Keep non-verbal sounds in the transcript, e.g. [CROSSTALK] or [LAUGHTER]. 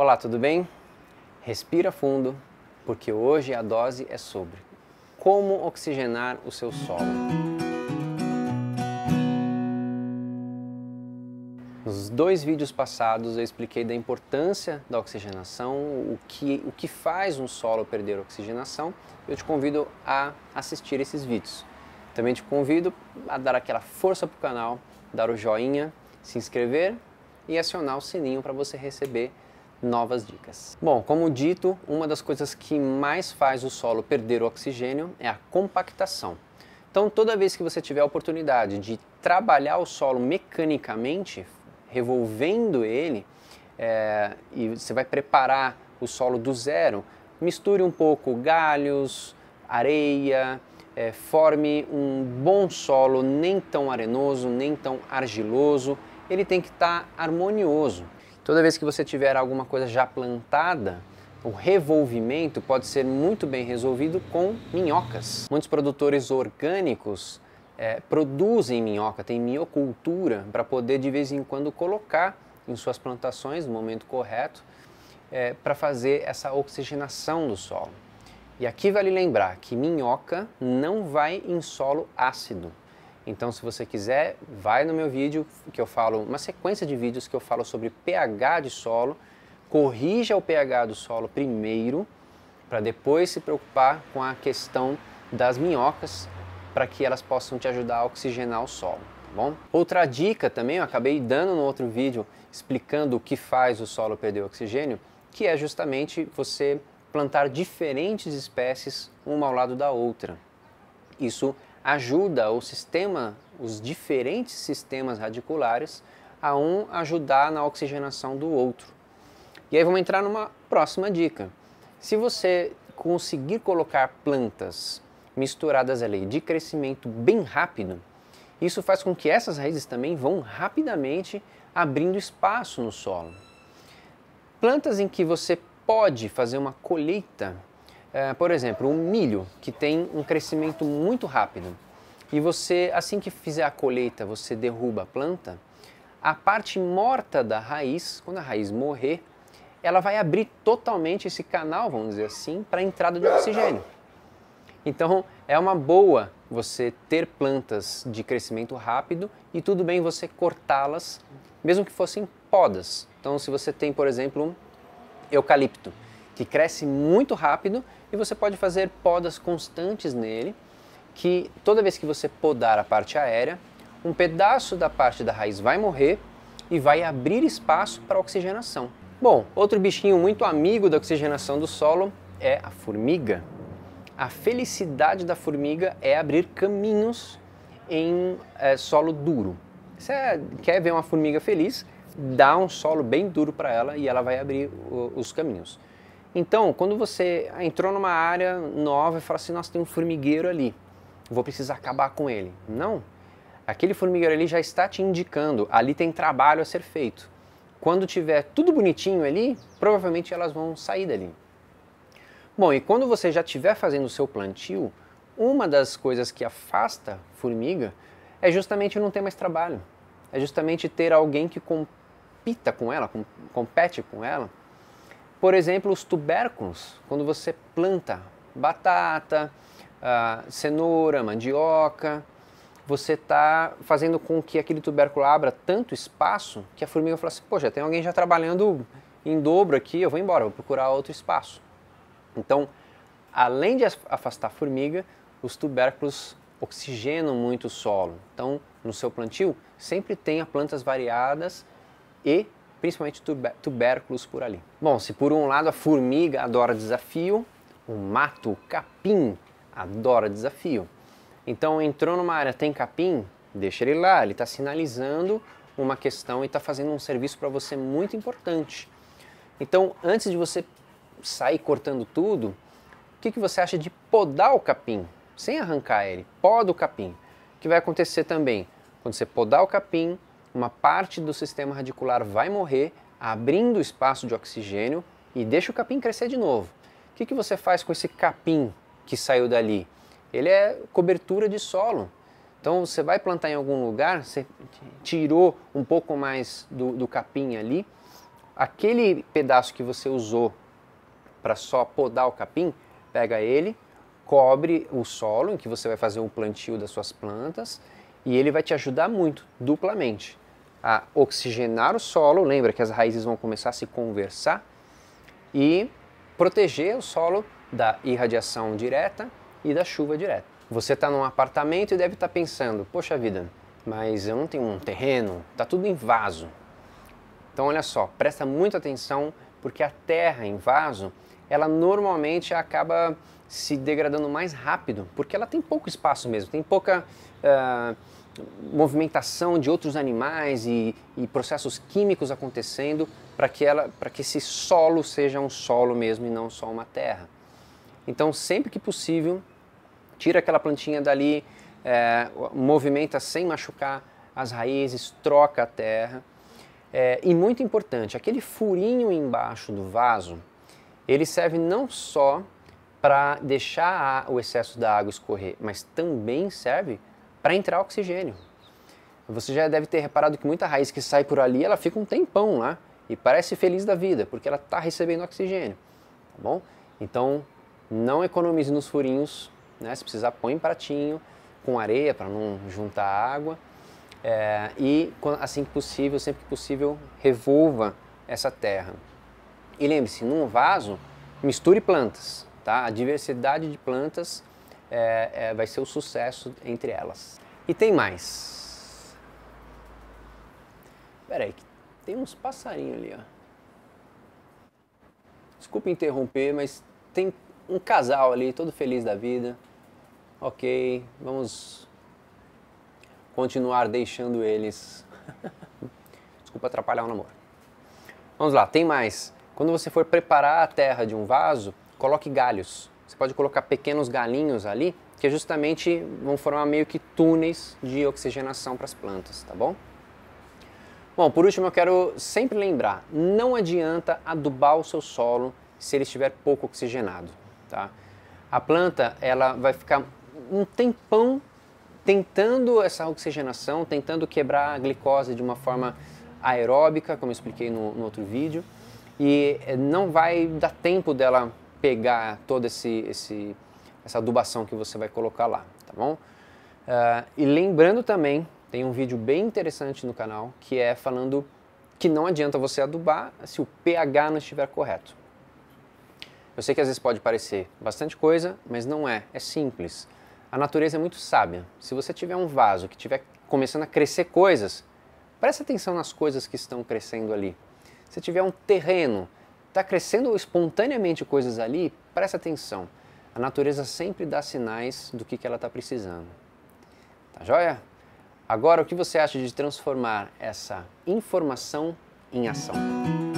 Olá, tudo bem? Respira fundo, porque hoje a dose é sobre como oxigenar o seu solo. Nos dois vídeos passados eu expliquei da importância da oxigenação, o que, o que faz um solo perder oxigenação. Eu te convido a assistir esses vídeos. Também te convido a dar aquela força para o canal, dar o joinha, se inscrever e acionar o sininho para você receber novas dicas. Bom, como dito, uma das coisas que mais faz o solo perder o oxigênio é a compactação. Então, toda vez que você tiver a oportunidade de trabalhar o solo mecanicamente, revolvendo ele, é, e você vai preparar o solo do zero, misture um pouco galhos, areia, é, forme um bom solo, nem tão arenoso, nem tão argiloso. Ele tem que estar tá harmonioso. Toda vez que você tiver alguma coisa já plantada, o revolvimento pode ser muito bem resolvido com minhocas. Muitos produtores orgânicos é, produzem minhoca, tem minhocultura para poder de vez em quando colocar em suas plantações no momento correto é, para fazer essa oxigenação do solo. E aqui vale lembrar que minhoca não vai em solo ácido. Então, se você quiser, vai no meu vídeo que eu falo, uma sequência de vídeos que eu falo sobre pH de solo. Corrija o pH do solo primeiro, para depois se preocupar com a questão das minhocas, para que elas possam te ajudar a oxigenar o solo. Tá bom? Outra dica também, eu acabei dando no outro vídeo explicando o que faz o solo perder o oxigênio, que é justamente você plantar diferentes espécies uma ao lado da outra. Isso ajuda o sistema, os diferentes sistemas radiculares, a um ajudar na oxigenação do outro. E aí vamos entrar numa próxima dica. Se você conseguir colocar plantas misturadas ali de crescimento bem rápido, isso faz com que essas raízes também vão rapidamente abrindo espaço no solo. Plantas em que você pode fazer uma colheita é, por exemplo, o um milho, que tem um crescimento muito rápido, e você, assim que fizer a colheita, você derruba a planta, a parte morta da raiz, quando a raiz morrer, ela vai abrir totalmente esse canal, vamos dizer assim, para a entrada de oxigênio. Então, é uma boa você ter plantas de crescimento rápido e tudo bem você cortá-las, mesmo que fossem podas. Então, se você tem, por exemplo, um eucalipto, que cresce muito rápido, e você pode fazer podas constantes nele, que toda vez que você podar a parte aérea, um pedaço da parte da raiz vai morrer e vai abrir espaço para oxigenação. Bom, outro bichinho muito amigo da oxigenação do solo é a formiga. A felicidade da formiga é abrir caminhos em é, solo duro. Você quer ver uma formiga feliz? Dá um solo bem duro para ela e ela vai abrir os caminhos. Então, quando você entrou numa área nova e fala assim, nossa, tem um formigueiro ali, vou precisar acabar com ele. Não. Aquele formigueiro ali já está te indicando, ali tem trabalho a ser feito. Quando tiver tudo bonitinho ali, provavelmente elas vão sair dali. Bom, e quando você já estiver fazendo o seu plantio, uma das coisas que afasta formiga é justamente não ter mais trabalho. É justamente ter alguém que compita com ela, com, compete com ela, por exemplo, os tubérculos, quando você planta batata, ah, cenoura, mandioca, você está fazendo com que aquele tubérculo abra tanto espaço que a formiga fala assim: Poxa, tem alguém já trabalhando em dobro aqui, eu vou embora, vou procurar outro espaço. Então, além de afastar a formiga, os tubérculos oxigenam muito o solo. Então, no seu plantio, sempre tenha plantas variadas e principalmente tubérculos por ali. Bom, se por um lado a formiga adora desafio, o mato, o capim, adora desafio. Então entrou numa área, tem capim, deixa ele lá, ele está sinalizando uma questão e está fazendo um serviço para você muito importante. Então, antes de você sair cortando tudo, o que, que você acha de podar o capim? Sem arrancar ele, poda o capim. O que vai acontecer também? Quando você podar o capim, uma parte do sistema radicular vai morrer, abrindo espaço de oxigênio e deixa o capim crescer de novo. O que, que você faz com esse capim que saiu dali? Ele é cobertura de solo. Então você vai plantar em algum lugar, você tirou um pouco mais do, do capim ali, aquele pedaço que você usou para só podar o capim, pega ele, cobre o solo em que você vai fazer o plantio das suas plantas e ele vai te ajudar muito, duplamente a oxigenar o solo, lembra que as raízes vão começar a se conversar, e proteger o solo da irradiação direta e da chuva direta. Você está num apartamento e deve estar tá pensando, poxa vida, mas eu não tenho um terreno, está tudo em vaso. Então olha só, presta muita atenção porque a terra em vaso, ela normalmente acaba se degradando mais rápido, porque ela tem pouco espaço mesmo, tem pouca uh, movimentação de outros animais e, e processos químicos acontecendo para que ela, para que esse solo seja um solo mesmo e não só uma terra. Então, sempre que possível, tira aquela plantinha dali, é, movimenta sem machucar as raízes, troca a terra. É, e muito importante, aquele furinho embaixo do vaso, ele serve não só para deixar o excesso da água escorrer, mas também serve para entrar oxigênio. Você já deve ter reparado que muita raiz que sai por ali, ela fica um tempão lá e parece feliz da vida, porque ela está recebendo oxigênio, tá bom? Então, não economize nos furinhos, né? Se precisar, põe em pratinho com areia para não juntar água. É, e assim que possível, sempre que possível, revolva essa terra. E lembre-se, num vaso, misture plantas, tá? A diversidade de plantas é, é, vai ser o sucesso entre elas. E tem mais. Pera aí, tem uns passarinhos ali, ó. Desculpa interromper, mas tem um casal ali, todo feliz da vida. Ok, vamos continuar deixando eles. [LAUGHS] Desculpa atrapalhar o namoro. Vamos lá, tem mais. Quando você for preparar a terra de um vaso, coloque galhos. Você pode colocar pequenos galinhos ali, que justamente vão formar meio que túneis de oxigenação para as plantas, tá bom? Bom, por último eu quero sempre lembrar, não adianta adubar o seu solo se ele estiver pouco oxigenado, tá? A planta, ela vai ficar um tempão tentando essa oxigenação, tentando quebrar a glicose de uma forma aeróbica, como eu expliquei no, no outro vídeo, e eh, não vai dar tempo dela pegar toda esse, esse, essa adubação que você vai colocar lá, tá bom? Uh, e lembrando também, tem um vídeo bem interessante no canal que é falando que não adianta você adubar se o pH não estiver correto. Eu sei que às vezes pode parecer bastante coisa, mas não é, é simples. A natureza é muito sábia. Se você tiver um vaso que estiver começando a crescer coisas, preste atenção nas coisas que estão crescendo ali. Se tiver um terreno Está crescendo espontaneamente coisas ali? Presta atenção. A natureza sempre dá sinais do que, que ela está precisando. Tá joia? Agora, o que você acha de transformar essa informação em ação?